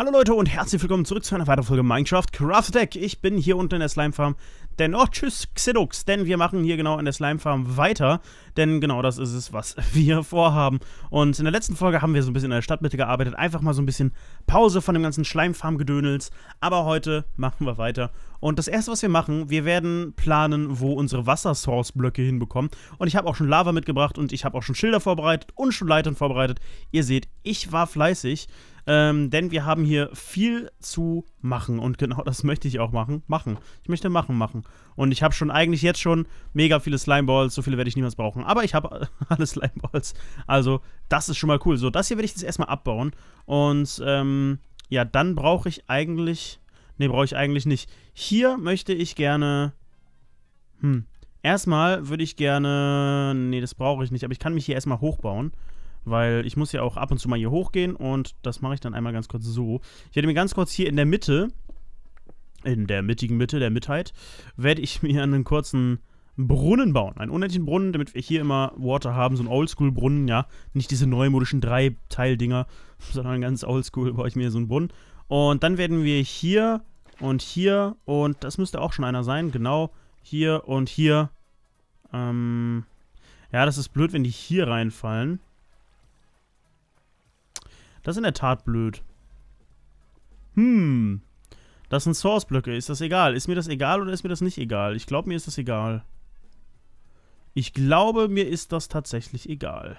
Hallo Leute und herzlich willkommen zurück zu einer weiteren Folge Minecraft Craft Deck. Ich bin hier unten in der Slime Farm. Dennoch tschüss Xidux, denn wir machen hier genau in der Slime Farm weiter. Denn genau das ist es, was wir vorhaben. Und in der letzten Folge haben wir so ein bisschen in der Stadtmitte gearbeitet. Einfach mal so ein bisschen Pause von dem ganzen Schleimfarm-Gedönels. Aber heute machen wir weiter. Und das erste, was wir machen, wir werden planen, wo unsere Wassersource-Blöcke hinbekommen. Und ich habe auch schon Lava mitgebracht und ich habe auch schon Schilder vorbereitet und schon Leitern vorbereitet. Ihr seht, ich war fleißig. Ähm, denn wir haben hier viel zu machen. Und genau das möchte ich auch machen. Machen. Ich möchte machen, machen. Und ich habe schon eigentlich jetzt schon mega viele Slimeballs. So viele werde ich niemals brauchen. Aber ich habe alle Slimeballs. Also, das ist schon mal cool. So, das hier werde ich jetzt erstmal abbauen. Und, ähm, ja, dann brauche ich eigentlich... Ne, brauche ich eigentlich nicht. Hier möchte ich gerne... Hm. Erstmal würde ich gerne... Ne, das brauche ich nicht. Aber ich kann mich hier erstmal hochbauen weil ich muss ja auch ab und zu mal hier hochgehen und das mache ich dann einmal ganz kurz so. Ich werde mir ganz kurz hier in der Mitte, in der mittigen Mitte, der Mittheit, werde ich mir einen kurzen Brunnen bauen. Einen unendlichen Brunnen, damit wir hier immer Water haben, so ein Oldschool-Brunnen, ja. Nicht diese neumodischen drei dinger sondern ganz Oldschool baue ich mir so einen Brunnen. Und dann werden wir hier und hier und das müsste auch schon einer sein, genau. Hier und hier. Ähm, ja, das ist blöd, wenn die hier reinfallen. Das ist in der Tat blöd. Hm. Das sind Source-Blöcke. Ist das egal? Ist mir das egal oder ist mir das nicht egal? Ich glaube, mir ist das egal. Ich glaube, mir ist das tatsächlich egal.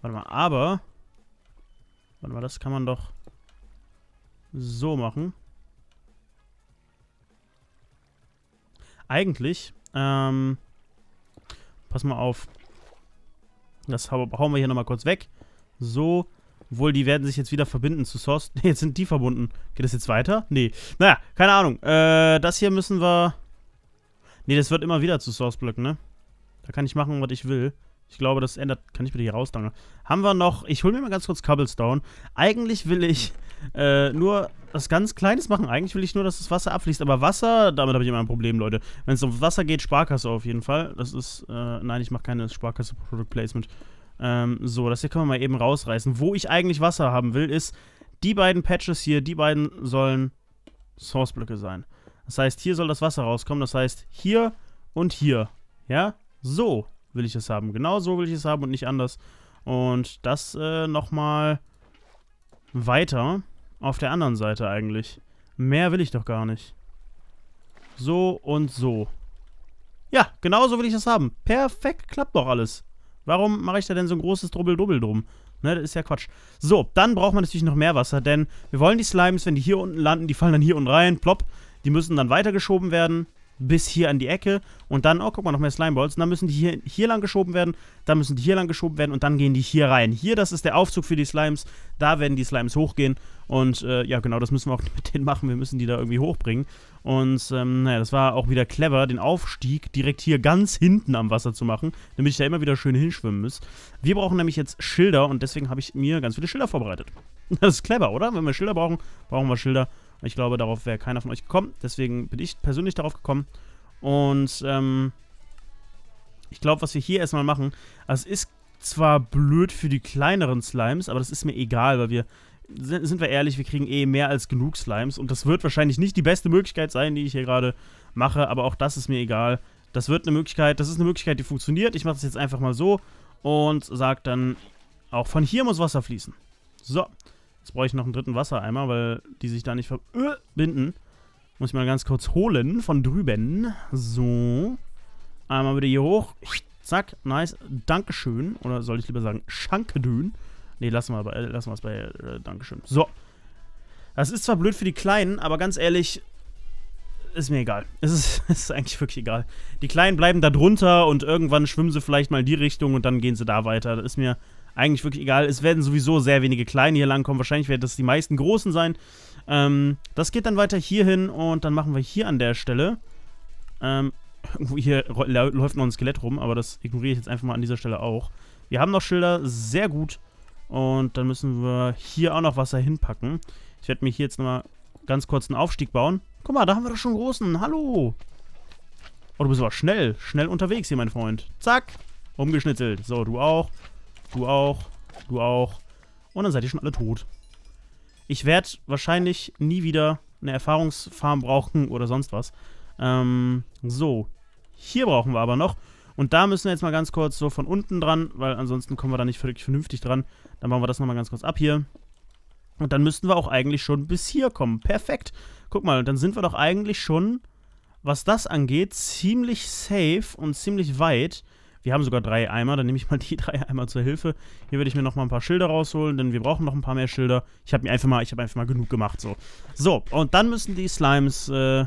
Warte mal, aber... Warte mal, das kann man doch so machen. Eigentlich, ähm... Pass mal auf. Das hauen wir hier nochmal kurz weg. So, obwohl, die werden sich jetzt wieder verbinden zu Source. Ne, jetzt sind die verbunden. Geht das jetzt weiter? Nee. Naja, keine Ahnung. Äh, das hier müssen wir... Ne, das wird immer wieder zu Source-Blöcken, ne? Da kann ich machen, was ich will. Ich glaube, das ändert... Kann ich bitte hier raus, danke. Ne? Haben wir noch... Ich hole mir mal ganz kurz Cobblestone. Eigentlich will ich äh, nur was ganz Kleines machen. Eigentlich will ich nur, dass das Wasser abfließt. Aber Wasser, damit habe ich immer ein Problem, Leute. Wenn es um Wasser geht, Sparkasse auf jeden Fall. Das ist... Äh, nein, ich mache keine Sparkasse-Product-Placement. Ähm, so, das hier können wir mal eben rausreißen. Wo ich eigentlich Wasser haben will, ist, die beiden Patches hier, die beiden sollen Sourceblöcke sein. Das heißt, hier soll das Wasser rauskommen. Das heißt, hier und hier. Ja, so will ich es haben. Genau so will ich es haben und nicht anders. Und das äh, nochmal weiter auf der anderen Seite eigentlich. Mehr will ich doch gar nicht. So und so. Ja, genau so will ich das haben. Perfekt, klappt doch alles. Warum mache ich da denn so ein großes Drubbel-Dubbel drum? Ne, das ist ja Quatsch. So, dann braucht man natürlich noch mehr Wasser, denn wir wollen die Slimes, wenn die hier unten landen, die fallen dann hier unten rein, plopp. Die müssen dann weitergeschoben werden bis hier an die Ecke und dann, oh, guck mal, noch mehr Slimeballs. Und dann müssen die hier, hier lang geschoben werden, dann müssen die hier lang geschoben werden und dann gehen die hier rein. Hier, das ist der Aufzug für die Slimes, da werden die Slimes hochgehen und äh, ja, genau, das müssen wir auch mit denen machen, wir müssen die da irgendwie hochbringen. Und ähm, naja, das war auch wieder clever, den Aufstieg direkt hier ganz hinten am Wasser zu machen, damit ich da immer wieder schön hinschwimmen muss. Wir brauchen nämlich jetzt Schilder und deswegen habe ich mir ganz viele Schilder vorbereitet. Das ist clever, oder? Wenn wir Schilder brauchen, brauchen wir Schilder. Ich glaube, darauf wäre keiner von euch gekommen. Deswegen bin ich persönlich darauf gekommen. Und ähm, ich glaube, was wir hier erstmal machen, also es ist zwar blöd für die kleineren Slimes, aber das ist mir egal, weil wir, sind wir ehrlich, wir kriegen eh mehr als genug Slimes. Und das wird wahrscheinlich nicht die beste Möglichkeit sein, die ich hier gerade mache, aber auch das ist mir egal. Das wird eine Möglichkeit, das ist eine Möglichkeit, die funktioniert. Ich mache das jetzt einfach mal so und sage dann, auch von hier muss Wasser fließen. So. Jetzt brauche ich noch einen dritten Wassereimer, weil die sich da nicht verbinden. Äh, Muss ich mal ganz kurz holen von drüben. So. Einmal wieder hier hoch. Zack, nice. Dankeschön. Oder soll ich lieber sagen, Schankedün. Ne, lassen wir, bei, äh, lassen es bei äh, Dankeschön. So. Das ist zwar blöd für die Kleinen, aber ganz ehrlich, ist mir egal. Es ist, ist, eigentlich wirklich egal. Die Kleinen bleiben da drunter und irgendwann schwimmen sie vielleicht mal in die Richtung und dann gehen sie da weiter. Das ist mir eigentlich wirklich egal. Es werden sowieso sehr wenige kleine hier langkommen. Wahrscheinlich werden das die meisten großen sein. Ähm, das geht dann weiter hier hin und dann machen wir hier an der Stelle. Ähm, hier läuft noch ein Skelett rum, aber das ignoriere ich jetzt einfach mal an dieser Stelle auch. Wir haben noch Schilder, sehr gut. Und dann müssen wir hier auch noch Wasser hinpacken. Ich werde mir hier jetzt nochmal ganz kurz einen Aufstieg bauen. Guck mal, da haben wir doch schon einen großen. Hallo. Oh, du bist aber schnell. Schnell unterwegs hier, mein Freund. Zack. Umgeschnitzelt. So, du auch. Du auch. Du auch. Und dann seid ihr schon alle tot. Ich werde wahrscheinlich nie wieder eine Erfahrungsfarm brauchen oder sonst was. Ähm, so. Hier brauchen wir aber noch. Und da müssen wir jetzt mal ganz kurz so von unten dran, weil ansonsten kommen wir da nicht wirklich vernünftig dran. Dann machen wir das nochmal ganz kurz ab hier. Und dann müssten wir auch eigentlich schon bis hier kommen. Perfekt. Guck mal, dann sind wir doch eigentlich schon, was das angeht, ziemlich safe und ziemlich weit. Wir haben sogar drei Eimer, dann nehme ich mal die drei Eimer zur Hilfe. Hier werde ich mir nochmal ein paar Schilder rausholen, denn wir brauchen noch ein paar mehr Schilder. Ich habe mir einfach mal, ich habe einfach mal genug gemacht, so. So, und dann müssen die Slimes äh,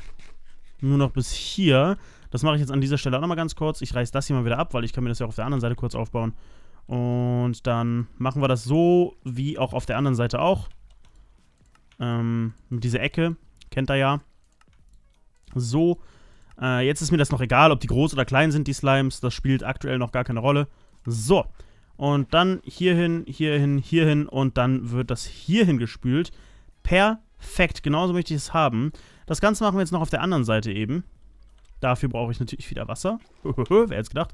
nur noch bis hier. Das mache ich jetzt an dieser Stelle auch nochmal ganz kurz. Ich reiße das hier mal wieder ab, weil ich kann mir das ja auch auf der anderen Seite kurz aufbauen. Und dann machen wir das so, wie auch auf der anderen Seite auch. Ähm, diese Ecke, kennt ihr ja. So, äh, jetzt ist mir das noch egal, ob die groß oder klein sind, die Slimes. Das spielt aktuell noch gar keine Rolle. So. Und dann hierhin, hierhin, hierhin und dann wird das hierhin gespült. Perfekt. Genauso möchte ich es haben. Das Ganze machen wir jetzt noch auf der anderen Seite eben. Dafür brauche ich natürlich wieder Wasser. Wer hätte es gedacht?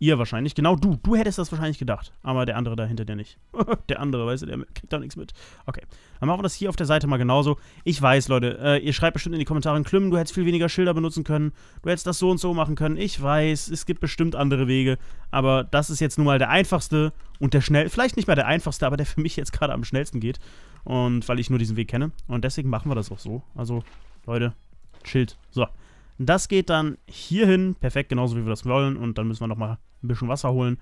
Ihr wahrscheinlich, genau du. Du hättest das wahrscheinlich gedacht, aber der andere da hinter dir nicht. der andere, weißt du, der kriegt da nichts mit. Okay, dann machen wir das hier auf der Seite mal genauso. Ich weiß, Leute, äh, ihr schreibt bestimmt in die Kommentare, Klümmen, du hättest viel weniger Schilder benutzen können, du hättest das so und so machen können. Ich weiß, es gibt bestimmt andere Wege, aber das ist jetzt nun mal der einfachste und der schnell, vielleicht nicht mal der einfachste, aber der für mich jetzt gerade am schnellsten geht und weil ich nur diesen Weg kenne. Und deswegen machen wir das auch so. Also, Leute, chillt. So. Das geht dann hier hin, perfekt, genauso wie wir das wollen. Und dann müssen wir nochmal ein bisschen Wasser holen.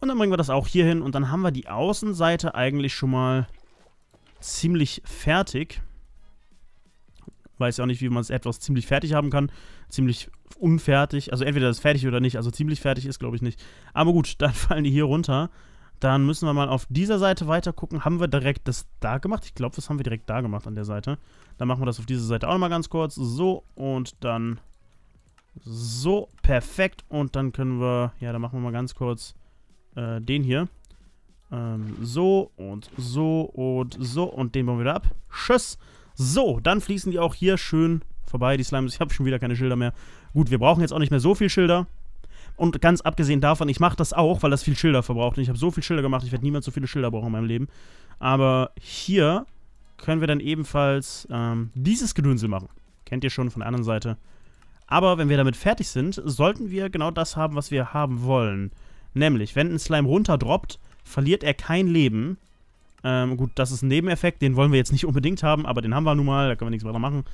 Und dann bringen wir das auch hier hin. Und dann haben wir die Außenseite eigentlich schon mal ziemlich fertig. Weiß ja auch nicht, wie man es etwas ziemlich fertig haben kann. Ziemlich unfertig. Also entweder das ist fertig oder nicht. Also ziemlich fertig ist, glaube ich, nicht. Aber gut, dann fallen die hier runter. Dann müssen wir mal auf dieser Seite weiter gucken. Haben wir direkt das da gemacht? Ich glaube, das haben wir direkt da gemacht an der Seite. Dann machen wir das auf dieser Seite auch nochmal ganz kurz. So, und dann so, perfekt. Und dann können wir, ja, dann machen wir mal ganz kurz äh, den hier. Ähm, so und so und so. Und den bauen wir wieder ab. Tschüss. So, dann fließen die auch hier schön vorbei, die Slimes. Ich habe schon wieder keine Schilder mehr. Gut, wir brauchen jetzt auch nicht mehr so viel Schilder. Und ganz abgesehen davon, ich mache das auch, weil das viel Schilder verbraucht. Und ich habe so viel Schilder gemacht, ich werde niemals so viele Schilder brauchen in meinem Leben. Aber hier können wir dann ebenfalls ähm, dieses Gedünsel machen. Kennt ihr schon von der anderen Seite. Aber wenn wir damit fertig sind, sollten wir genau das haben, was wir haben wollen. Nämlich, wenn ein Slime runterdroppt, verliert er kein Leben. Ähm, gut, das ist ein Nebeneffekt, den wollen wir jetzt nicht unbedingt haben, aber den haben wir nun mal, da können wir nichts weiter machen.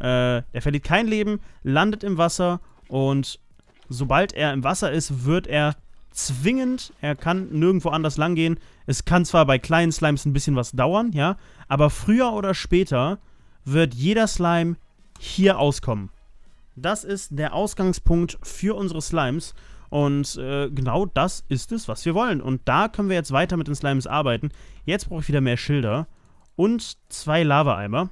Äh, er verliert kein Leben, landet im Wasser und sobald er im Wasser ist, wird er zwingend, er kann nirgendwo anders lang gehen. Es kann zwar bei kleinen Slimes ein bisschen was dauern, ja, aber früher oder später wird jeder Slime hier auskommen. Das ist der Ausgangspunkt für unsere Slimes. Und äh, genau das ist es, was wir wollen. Und da können wir jetzt weiter mit den Slimes arbeiten. Jetzt brauche ich wieder mehr Schilder und zwei Lava-Eimer.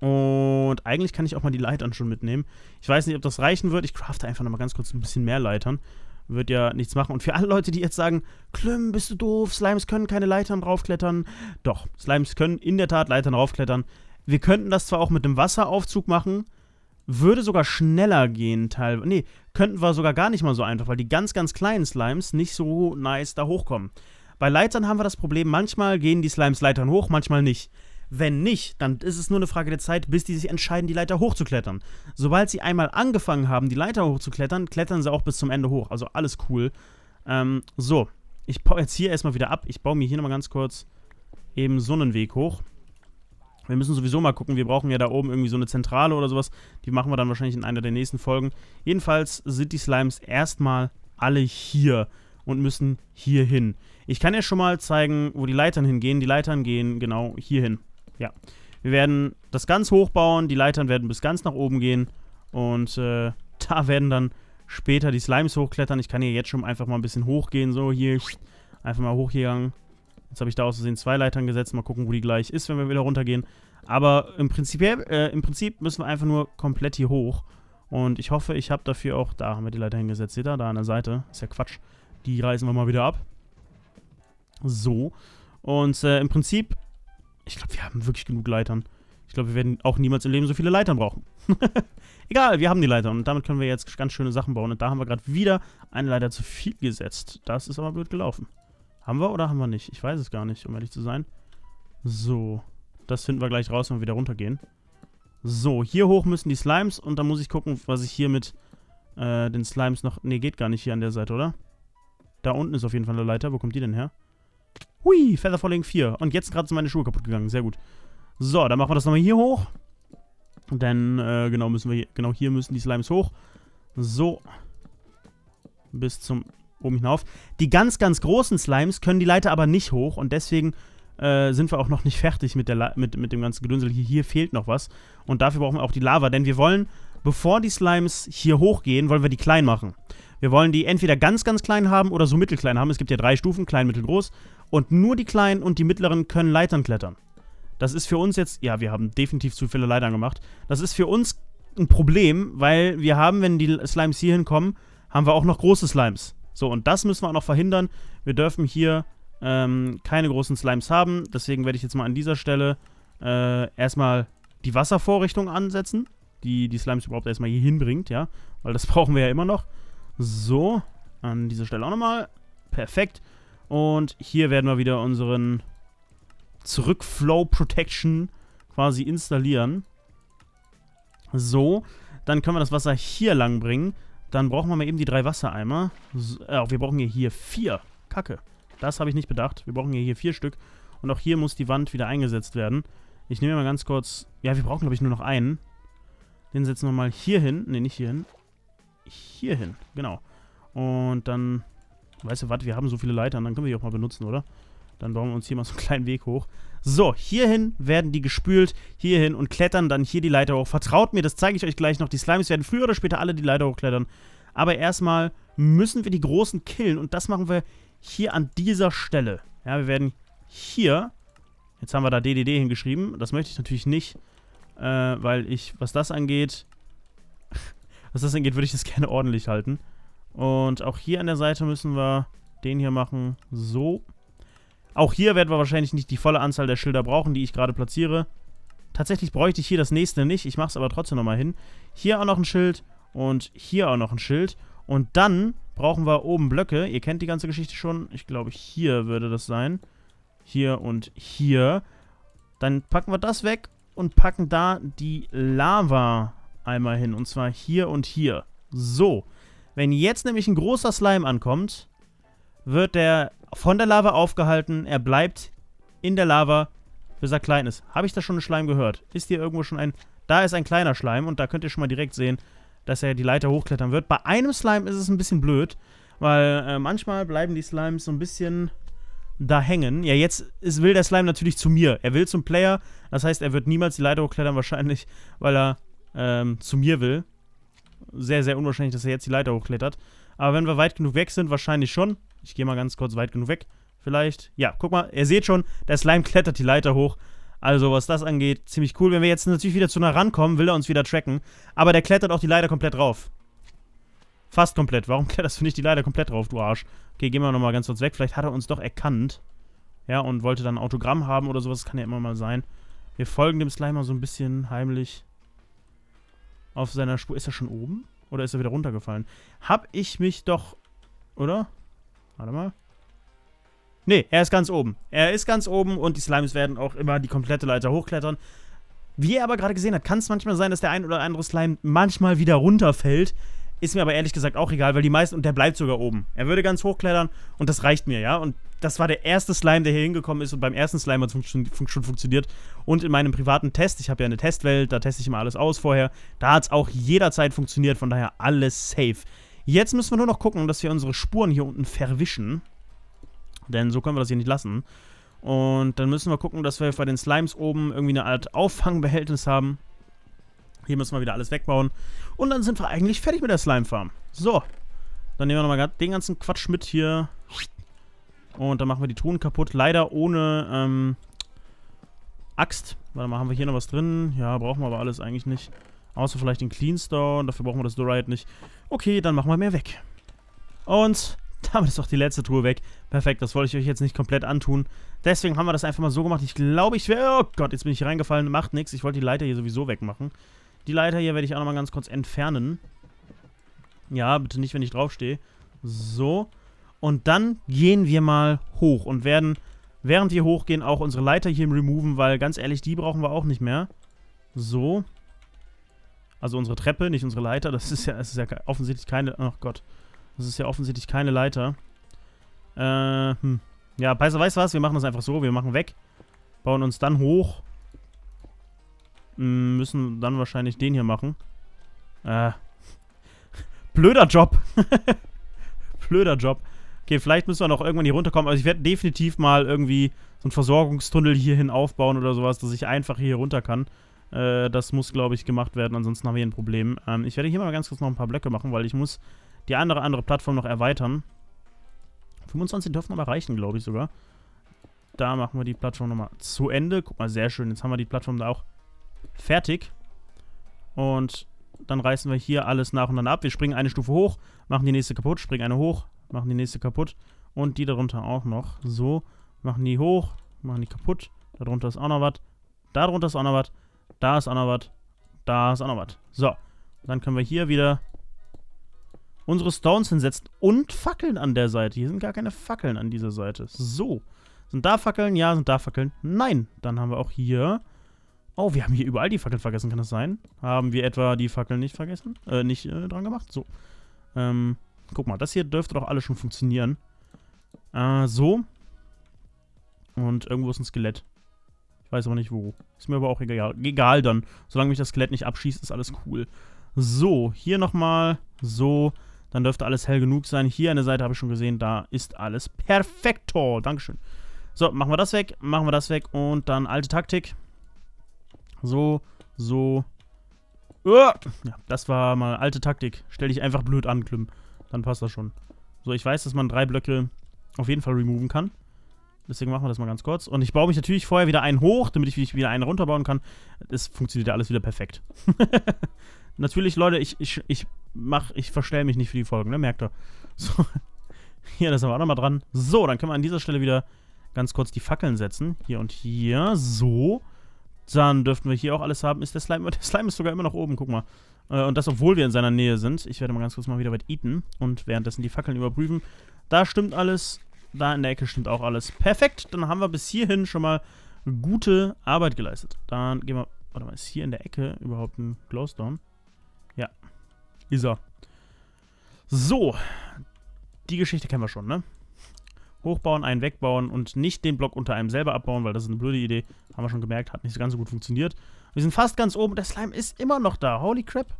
Und eigentlich kann ich auch mal die Leitern schon mitnehmen. Ich weiß nicht, ob das reichen wird. Ich crafte einfach nochmal ganz kurz ein bisschen mehr Leitern. Wird ja nichts machen. Und für alle Leute, die jetzt sagen, Klüm, bist du doof, Slimes können keine Leitern raufklettern. Doch, Slimes können in der Tat Leitern raufklettern. Wir könnten das zwar auch mit dem Wasseraufzug machen, würde sogar schneller gehen, teilweise. Nee, könnten wir sogar gar nicht mal so einfach, weil die ganz, ganz kleinen Slimes nicht so nice da hochkommen. Bei Leitern haben wir das Problem, manchmal gehen die Slimes Leitern hoch, manchmal nicht. Wenn nicht, dann ist es nur eine Frage der Zeit, bis die sich entscheiden, die Leiter hochzuklettern. Sobald sie einmal angefangen haben, die Leiter hochzuklettern, klettern sie auch bis zum Ende hoch. Also alles cool. Ähm, so, ich baue jetzt hier erstmal wieder ab. Ich baue mir hier nochmal ganz kurz eben so einen Weg hoch. Wir müssen sowieso mal gucken, wir brauchen ja da oben irgendwie so eine Zentrale oder sowas. Die machen wir dann wahrscheinlich in einer der nächsten Folgen. Jedenfalls sind die Slimes erstmal alle hier und müssen hier hin. Ich kann ja schon mal zeigen, wo die Leitern hingehen. Die Leitern gehen genau hier hin. Ja. Wir werden das ganz hochbauen, die Leitern werden bis ganz nach oben gehen und äh, da werden dann später die Slimes hochklettern. Ich kann hier jetzt schon einfach mal ein bisschen hochgehen, so hier. Einfach mal hochgegangen. Jetzt habe ich da aus Versehen zwei Leitern gesetzt. Mal gucken, wo die gleich ist, wenn wir wieder runtergehen. Aber im Prinzip, äh, im Prinzip müssen wir einfach nur komplett hier hoch. Und ich hoffe, ich habe dafür auch... Da haben wir die Leiter hingesetzt. Seht ihr? Da an der Seite. Ist ja Quatsch. Die reißen wir mal wieder ab. So. Und äh, im Prinzip... Ich glaube, wir haben wirklich genug Leitern. Ich glaube, wir werden auch niemals im Leben so viele Leitern brauchen. Egal, wir haben die Leitern. Und damit können wir jetzt ganz schöne Sachen bauen. Und da haben wir gerade wieder eine Leiter zu viel gesetzt. Das ist aber blöd gelaufen. Haben wir oder haben wir nicht? Ich weiß es gar nicht, um ehrlich zu sein. So, das finden wir gleich raus, wenn wir wieder runtergehen. So, hier hoch müssen die Slimes und dann muss ich gucken, was ich hier mit äh, den Slimes noch... Ne, geht gar nicht hier an der Seite, oder? Da unten ist auf jeden Fall eine Leiter. Wo kommt die denn her? Hui, Feather Falling 4. Und jetzt gerade sind meine Schuhe kaputt gegangen. Sehr gut. So, dann machen wir das nochmal hier hoch. Denn äh, genau müssen wir hier, genau hier müssen die Slimes hoch. So. Bis zum oben hinauf. Die ganz, ganz großen Slimes können die Leiter aber nicht hoch und deswegen äh, sind wir auch noch nicht fertig mit, der mit, mit dem ganzen Gedünsel. Hier, hier fehlt noch was. Und dafür brauchen wir auch die Lava, denn wir wollen, bevor die Slimes hier hochgehen, wollen wir die klein machen. Wir wollen die entweder ganz, ganz klein haben oder so mittelklein haben. Es gibt ja drei Stufen, klein, mittel, groß. Und nur die kleinen und die mittleren können Leitern klettern. Das ist für uns jetzt, ja, wir haben definitiv zu viele Leitern gemacht. Das ist für uns ein Problem, weil wir haben, wenn die Slimes hier hinkommen, haben wir auch noch große Slimes. So, und das müssen wir auch noch verhindern. Wir dürfen hier ähm, keine großen Slimes haben. Deswegen werde ich jetzt mal an dieser Stelle äh, erstmal die Wasservorrichtung ansetzen. Die die Slimes überhaupt erstmal hier hinbringt, ja. Weil das brauchen wir ja immer noch. So, an dieser Stelle auch nochmal. Perfekt. Und hier werden wir wieder unseren Zurückflow Protection quasi installieren. So, dann können wir das Wasser hier lang bringen. Dann brauchen wir mal eben die drei Wassereimer. So, äh, wir brauchen hier, hier vier. Kacke. Das habe ich nicht bedacht. Wir brauchen hier, hier vier Stück. Und auch hier muss die Wand wieder eingesetzt werden. Ich nehme mal ganz kurz... Ja, wir brauchen, glaube ich, nur noch einen. Den setzen wir mal hier hin. Ne, nicht hier hin. Hier hin, genau. Und dann... Weißt du was, wir haben so viele Leitern, dann können wir die auch mal benutzen, oder? Dann bauen wir uns hier mal so einen kleinen Weg hoch. So, hierhin werden die gespült, hierhin und klettern dann hier die Leiter hoch. Vertraut mir, das zeige ich euch gleich noch. Die Slimes werden früher oder später alle die Leiter hochklettern. Aber erstmal müssen wir die Großen killen und das machen wir hier an dieser Stelle. Ja, wir werden hier, jetzt haben wir da DDD hingeschrieben, das möchte ich natürlich nicht, äh, weil ich, was das angeht, was das angeht, würde ich das gerne ordentlich halten. Und auch hier an der Seite müssen wir den hier machen, so. Auch hier werden wir wahrscheinlich nicht die volle Anzahl der Schilder brauchen, die ich gerade platziere. Tatsächlich bräuchte ich hier das nächste nicht. Ich mache es aber trotzdem nochmal hin. Hier auch noch ein Schild und hier auch noch ein Schild. Und dann brauchen wir oben Blöcke. Ihr kennt die ganze Geschichte schon. Ich glaube, hier würde das sein. Hier und hier. Dann packen wir das weg und packen da die Lava einmal hin. Und zwar hier und hier. So. Wenn jetzt nämlich ein großer Slime ankommt, wird er von der Lava aufgehalten. Er bleibt in der Lava, bis er klein ist. Habe ich da schon einen Schleim gehört? Ist hier irgendwo schon ein... Da ist ein kleiner Schleim und da könnt ihr schon mal direkt sehen, dass er die Leiter hochklettern wird. Bei einem Slime ist es ein bisschen blöd, weil äh, manchmal bleiben die Slimes so ein bisschen da hängen. Ja, jetzt ist, will der Slime natürlich zu mir. Er will zum Player. Das heißt, er wird niemals die Leiter hochklettern, wahrscheinlich, weil er ähm, zu mir will. Sehr, sehr unwahrscheinlich, dass er jetzt die Leiter hochklettert. Aber wenn wir weit genug weg sind, wahrscheinlich schon. Ich gehe mal ganz kurz weit genug weg. Vielleicht. Ja, guck mal, ihr seht schon, der Slime klettert die Leiter hoch. Also, was das angeht, ziemlich cool. Wenn wir jetzt natürlich wieder zu nah rankommen, will er uns wieder tracken. Aber der klettert auch die Leiter komplett rauf. Fast komplett. Warum kletterst du nicht die Leiter komplett rauf, du Arsch? Okay, gehen wir nochmal ganz kurz weg. Vielleicht hat er uns doch erkannt. Ja, und wollte dann ein Autogramm haben oder sowas. Das kann ja immer mal sein. Wir folgen dem Slimer so ein bisschen heimlich auf seiner Spur. Ist er schon oben? Oder ist er wieder runtergefallen? Hab ich mich doch... Oder? Warte mal. Ne, er ist ganz oben. Er ist ganz oben und die Slimes werden auch immer die komplette Leiter hochklettern. Wie ihr aber gerade gesehen habt, kann es manchmal sein, dass der ein oder andere Slime manchmal wieder runterfällt. Ist mir aber ehrlich gesagt auch egal, weil die meisten... Und der bleibt sogar oben. Er würde ganz hochklettern und das reicht mir, ja? Und das war der erste Slime, der hier hingekommen ist und beim ersten Slime hat es fun fun schon funktioniert. Und in meinem privaten Test, ich habe ja eine Testwelt, da teste ich immer alles aus vorher, da hat es auch jederzeit funktioniert, von daher alles safe. Jetzt müssen wir nur noch gucken, dass wir unsere Spuren hier unten verwischen. Denn so können wir das hier nicht lassen. Und dann müssen wir gucken, dass wir bei den Slimes oben irgendwie eine Art Auffangbehältnis haben. Hier müssen wir wieder alles wegbauen. Und dann sind wir eigentlich fertig mit der Slime-Farm. So. Dann nehmen wir nochmal den ganzen Quatsch mit hier. Und dann machen wir die Truhen kaputt. Leider ohne ähm, Axt. Warte mal, haben wir hier noch was drin? Ja, brauchen wir aber alles eigentlich nicht. Außer vielleicht den Cleanstone, dafür brauchen wir das Dorite nicht. Okay, dann machen wir mehr weg. Und damit ist auch die letzte Truhe weg. Perfekt, das wollte ich euch jetzt nicht komplett antun. Deswegen haben wir das einfach mal so gemacht. Ich glaube, ich wäre... Oh Gott, jetzt bin ich hier reingefallen. Macht nichts. Ich wollte die Leiter hier sowieso wegmachen. Die Leiter hier werde ich auch nochmal ganz kurz entfernen. Ja, bitte nicht, wenn ich draufstehe. So. Und dann gehen wir mal hoch und werden, während wir hochgehen, auch unsere Leiter hier removen, weil ganz ehrlich, die brauchen wir auch nicht mehr. So. So. Also unsere Treppe, nicht unsere Leiter. Das ist ja, das ist ja offensichtlich keine... Ach oh Gott. Das ist ja offensichtlich keine Leiter. Äh, hm. Ja, Peiser weiß was, wir machen das einfach so. Wir machen weg, bauen uns dann hoch. M hm, müssen dann wahrscheinlich den hier machen. Äh. Blöder Job. Blöder Job. Okay, vielleicht müssen wir noch irgendwann hier runterkommen. Also ich werde definitiv mal irgendwie so einen Versorgungstunnel hierhin aufbauen oder sowas, dass ich einfach hier runter kann. Äh, das muss, glaube ich, gemacht werden, ansonsten haben wir hier ein Problem. Ähm, ich werde hier mal ganz kurz noch ein paar Blöcke machen, weil ich muss die andere andere Plattform noch erweitern. 25 dürfen aber reichen, glaube ich sogar. Da machen wir die Plattform nochmal zu Ende. Guck mal, sehr schön. Jetzt haben wir die Plattform da auch fertig. Und dann reißen wir hier alles nach und dann ab. Wir springen eine Stufe hoch, machen die nächste kaputt, springen eine hoch, machen die nächste kaputt. Und die darunter auch noch. So, machen die hoch, machen die kaputt. Darunter ist auch noch was. Darunter ist auch noch was. Da ist auch noch was. Da ist auch noch was. So. Dann können wir hier wieder unsere Stones hinsetzen und Fackeln an der Seite. Hier sind gar keine Fackeln an dieser Seite. So. Sind da Fackeln? Ja. Sind da Fackeln? Nein. Dann haben wir auch hier... Oh, wir haben hier überall die Fackeln vergessen, kann das sein? Haben wir etwa die Fackeln nicht vergessen? Äh, nicht äh, dran gemacht? So. Ähm, guck mal, das hier dürfte doch alles schon funktionieren. Äh, so. Und irgendwo ist ein Skelett. Weiß aber nicht wo. Ist mir aber auch egal. Egal dann. Solange mich das Skelett nicht abschießt, ist alles cool. So, hier nochmal. So, dann dürfte alles hell genug sein. Hier an der Seite habe ich schon gesehen, da ist alles perfekto. Dankeschön. So, machen wir das weg, machen wir das weg und dann alte Taktik. So, so. Uah! Ja, das war mal alte Taktik. Stell dich einfach blöd an, Klim. Dann passt das schon. So, ich weiß, dass man drei Blöcke auf jeden Fall removen kann. Deswegen machen wir das mal ganz kurz. Und ich baue mich natürlich vorher wieder einen hoch, damit ich wieder einen runterbauen kann. Es funktioniert ja alles wieder perfekt. natürlich, Leute, ich, ich, ich mach, ich verstelle mich nicht für die Folgen, ne? Merkt ihr. So. Hier, das haben wir auch nochmal dran. So, dann können wir an dieser Stelle wieder ganz kurz die Fackeln setzen. Hier und hier. So. Dann dürften wir hier auch alles haben. Ist der Slime. Der Slime ist sogar immer noch oben, guck mal. Äh, und das, obwohl wir in seiner Nähe sind. Ich werde mal ganz kurz mal wieder weit eaten und währenddessen die Fackeln überprüfen. Da stimmt alles. Da in der Ecke stimmt auch alles. Perfekt, dann haben wir bis hierhin schon mal gute Arbeit geleistet. Dann gehen wir... Warte mal, ist hier in der Ecke überhaupt ein Glowstone? Ja, ist er. So, die Geschichte kennen wir schon, ne? Hochbauen, einen wegbauen und nicht den Block unter einem selber abbauen, weil das ist eine blöde Idee. Haben wir schon gemerkt, hat nicht ganz so gut funktioniert. Wir sind fast ganz oben. Der Slime ist immer noch da. Holy crap.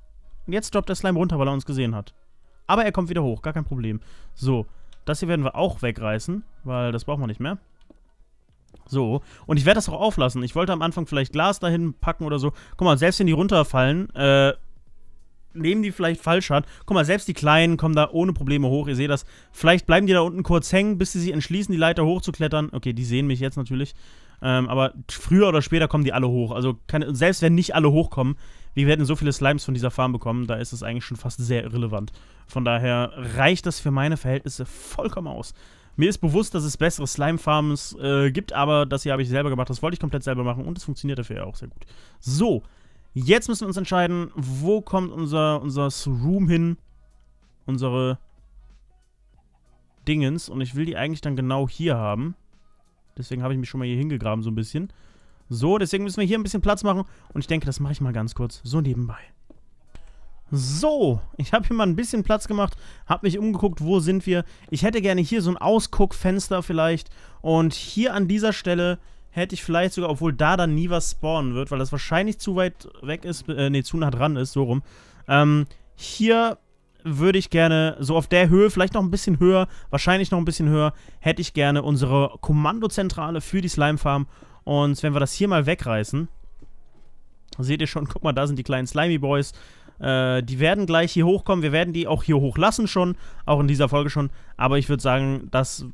Und jetzt droppt der Slime runter, weil er uns gesehen hat. Aber er kommt wieder hoch, gar kein Problem. So, das hier werden wir auch wegreißen, weil das brauchen wir nicht mehr. So, und ich werde das auch auflassen. Ich wollte am Anfang vielleicht Glas dahin packen oder so. Guck mal, selbst wenn die runterfallen, äh, nehmen die vielleicht falsch hat. Guck mal, selbst die Kleinen kommen da ohne Probleme hoch. Ihr seht das. Vielleicht bleiben die da unten kurz hängen, bis sie sich entschließen, die Leiter hochzuklettern. Okay, die sehen mich jetzt natürlich. Ähm, aber früher oder später kommen die alle hoch. Also kann, selbst wenn nicht alle hochkommen, wir werden so viele Slimes von dieser Farm bekommen, da ist es eigentlich schon fast sehr irrelevant. Von daher reicht das für meine Verhältnisse vollkommen aus. Mir ist bewusst, dass es bessere Slime-Farms äh, gibt, aber das hier habe ich selber gemacht. Das wollte ich komplett selber machen und es funktioniert dafür ja auch sehr gut. So, jetzt müssen wir uns entscheiden, wo kommt unser, unser Room hin? Unsere Dingens. Und ich will die eigentlich dann genau hier haben. Deswegen habe ich mich schon mal hier hingegraben so ein bisschen. So, deswegen müssen wir hier ein bisschen Platz machen. Und ich denke, das mache ich mal ganz kurz. So nebenbei. So, ich habe hier mal ein bisschen Platz gemacht, habe mich umgeguckt, wo sind wir. Ich hätte gerne hier so ein Ausguckfenster vielleicht. Und hier an dieser Stelle hätte ich vielleicht sogar, obwohl da dann nie was spawnen wird, weil das wahrscheinlich zu weit weg ist, äh, nee, zu nah dran ist, so rum. Ähm, hier würde ich gerne, so auf der Höhe, vielleicht noch ein bisschen höher, wahrscheinlich noch ein bisschen höher, hätte ich gerne unsere Kommandozentrale für die Slime Farm und wenn wir das hier mal wegreißen, seht ihr schon, guck mal, da sind die kleinen Slimy Boys. Äh, die werden gleich hier hochkommen. Wir werden die auch hier hochlassen schon, auch in dieser Folge schon. Aber ich würde sagen, das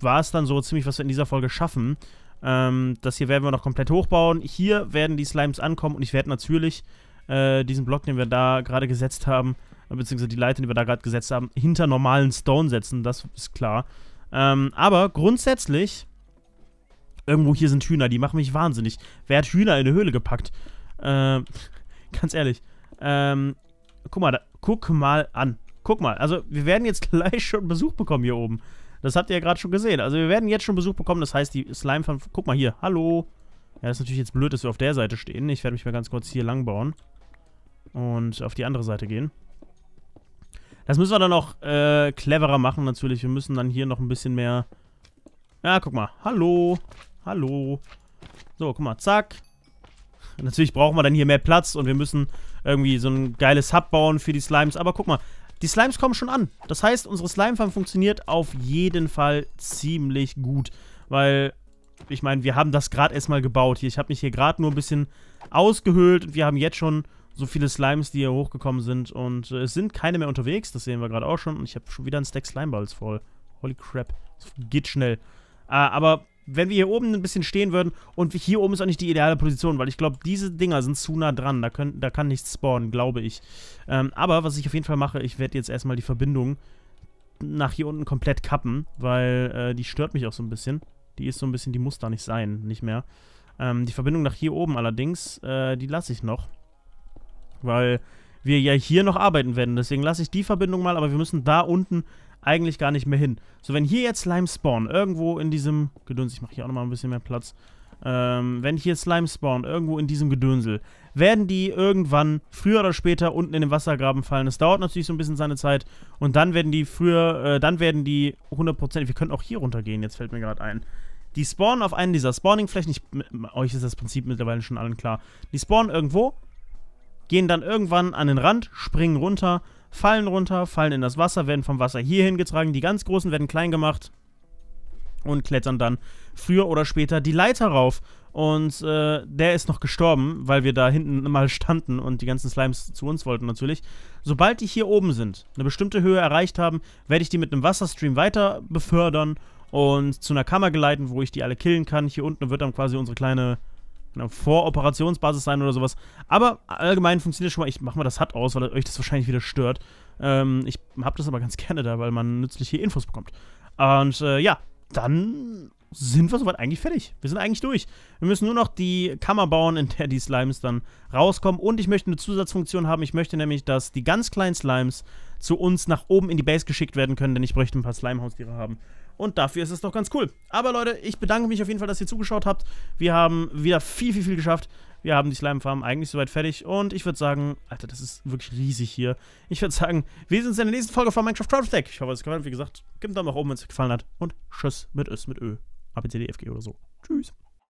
war es dann so ziemlich, was wir in dieser Folge schaffen. Ähm, das hier werden wir noch komplett hochbauen. Hier werden die Slimes ankommen und ich werde natürlich äh, diesen Block, den wir da gerade gesetzt haben, beziehungsweise die Leiter, die wir da gerade gesetzt haben, hinter normalen Stone setzen. Das ist klar. Ähm, aber grundsätzlich irgendwo hier sind Hühner, die machen mich wahnsinnig. Wer hat Hühner in eine Höhle gepackt? Ähm, ganz ehrlich. Ähm, guck mal, da, guck mal an. Guck mal, also wir werden jetzt gleich schon Besuch bekommen hier oben. Das habt ihr ja gerade schon gesehen. Also wir werden jetzt schon Besuch bekommen, das heißt die Slime von... Guck mal hier, hallo. Ja, ist natürlich jetzt blöd, dass wir auf der Seite stehen. Ich werde mich mal ganz kurz hier lang bauen. Und auf die andere Seite gehen. Das müssen wir dann noch äh, cleverer machen natürlich. Wir müssen dann hier noch ein bisschen mehr... Ja, guck mal. Hallo. Hallo. So, guck mal, zack. Natürlich brauchen wir dann hier mehr Platz und wir müssen irgendwie so ein geiles Hub bauen für die Slimes. Aber guck mal, die Slimes kommen schon an. Das heißt, unsere Slime-Farm funktioniert auf jeden Fall ziemlich gut. Weil, ich meine, wir haben das gerade erstmal gebaut hier. Ich habe mich hier gerade nur ein bisschen ausgehöhlt und wir haben jetzt schon so viele Slimes, die hier hochgekommen sind. Und äh, es sind keine mehr unterwegs, das sehen wir gerade auch schon. Und ich habe schon wieder einen Stack Slimeballs voll. Holy crap, das geht schnell. Äh, aber wenn wir hier oben ein bisschen stehen würden und hier oben ist auch nicht die ideale Position, weil ich glaube, diese Dinger sind zu nah dran. Da, können, da kann nichts spawnen, glaube ich. Ähm, aber was ich auf jeden Fall mache, ich werde jetzt erstmal die Verbindung nach hier unten komplett kappen, weil äh, die stört mich auch so ein bisschen. Die ist so ein bisschen, die muss da nicht sein, nicht mehr. Ähm, die Verbindung nach hier oben allerdings, äh, die lasse ich noch. Weil wir ja hier noch arbeiten werden. Deswegen lasse ich die Verbindung mal, aber wir müssen da unten eigentlich gar nicht mehr hin. So, wenn hier jetzt Slime spawnen, irgendwo in diesem Gedöns, ich mache hier auch nochmal ein bisschen mehr Platz. Ähm, wenn hier Slime spawnen, irgendwo in diesem Gedönsel, werden die irgendwann früher oder später unten in den Wassergraben fallen. Das dauert natürlich so ein bisschen seine Zeit und dann werden die früher, äh, dann werden die 100%, wir können auch hier runtergehen, jetzt fällt mir gerade ein. Die spawnen auf einen dieser Spawning-Flächen, euch ist das Prinzip mittlerweile schon allen klar. Die spawnen irgendwo, gehen dann irgendwann an den Rand, springen runter fallen runter, fallen in das Wasser, werden vom Wasser hier hingetragen. Die ganz großen werden klein gemacht und klettern dann früher oder später die Leiter rauf. Und äh, der ist noch gestorben, weil wir da hinten mal standen und die ganzen Slimes zu uns wollten natürlich. Sobald die hier oben sind, eine bestimmte Höhe erreicht haben, werde ich die mit einem Wasserstream weiter befördern und zu einer Kammer geleiten, wo ich die alle killen kann. Hier unten wird dann quasi unsere kleine genau, Voroperationsbasis sein oder sowas. Aber allgemein funktioniert schon mal. Ich mache mal das HUD aus, weil euch das wahrscheinlich wieder stört. Ähm, ich habe das aber ganz gerne da, weil man nützliche Infos bekommt. Und äh, ja, dann sind wir soweit eigentlich fertig. Wir sind eigentlich durch. Wir müssen nur noch die Kammer bauen, in der die Slimes dann rauskommen. Und ich möchte eine Zusatzfunktion haben. Ich möchte nämlich, dass die ganz kleinen Slimes zu uns nach oben in die Base geschickt werden können, denn ich bräuchte ein paar Slime-Haustiere haben und dafür ist es doch ganz cool. Aber Leute, ich bedanke mich auf jeden Fall, dass ihr zugeschaut habt. Wir haben wieder viel, viel, viel geschafft. Wir haben die Slime-Farm eigentlich soweit fertig und ich würde sagen, Alter, das ist wirklich riesig hier. Ich würde sagen, wir sehen uns in der nächsten Folge von Minecraft Crowd Attack. Ich hoffe, es gefallen hat. Wie gesagt, gebt einen Daumen nach oben, wenn es euch gefallen hat und tschüss mit Ös, mit Ö, ABCDFG oder so. Tschüss.